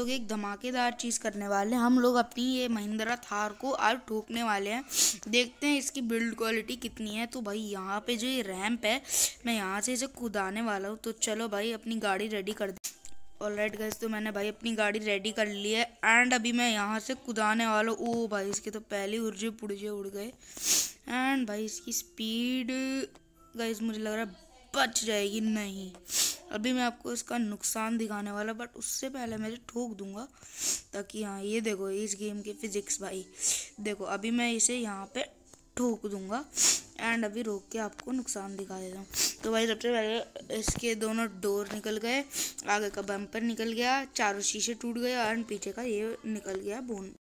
लोग एक धमाकेदार चीज़ करने वाले हैं हम लोग अपनी ये महिंद्रा थार को आज ठोकने वाले हैं देखते हैं इसकी बिल्ड क्वालिटी कितनी है तो भाई यहाँ पे जो ये रैम्प है मैं यहाँ से इसे कुदाने वाला हूँ तो चलो भाई अपनी गाड़ी रेडी कर दे और राइट गैस तो मैंने भाई अपनी गाड़ी रेडी कर ली है एंड अभी मैं यहाँ से कुदाने वाला हूँ ओ भाई इसके तो पहले उर्जे पुर्जे उड़ गए एंड भाई इसकी स्पीड गई मुझे लग रहा है बच जाएगी नहीं अभी मैं आपको इसका नुकसान दिखाने वाला बट उससे पहले मैं ठोक दूंगा ताकि हाँ ये देखो इस गेम के फिजिक्स भाई देखो अभी मैं इसे यहाँ पे ठोक दूंगा एंड अभी रोक के आपको नुकसान दिखा देता हूँ तो भाई सबसे पहले इसके दोनों डोर निकल गए आगे का बम्पर निकल गया चारों शीशे टूट गए एंड पीछे का ये निकल गया बोन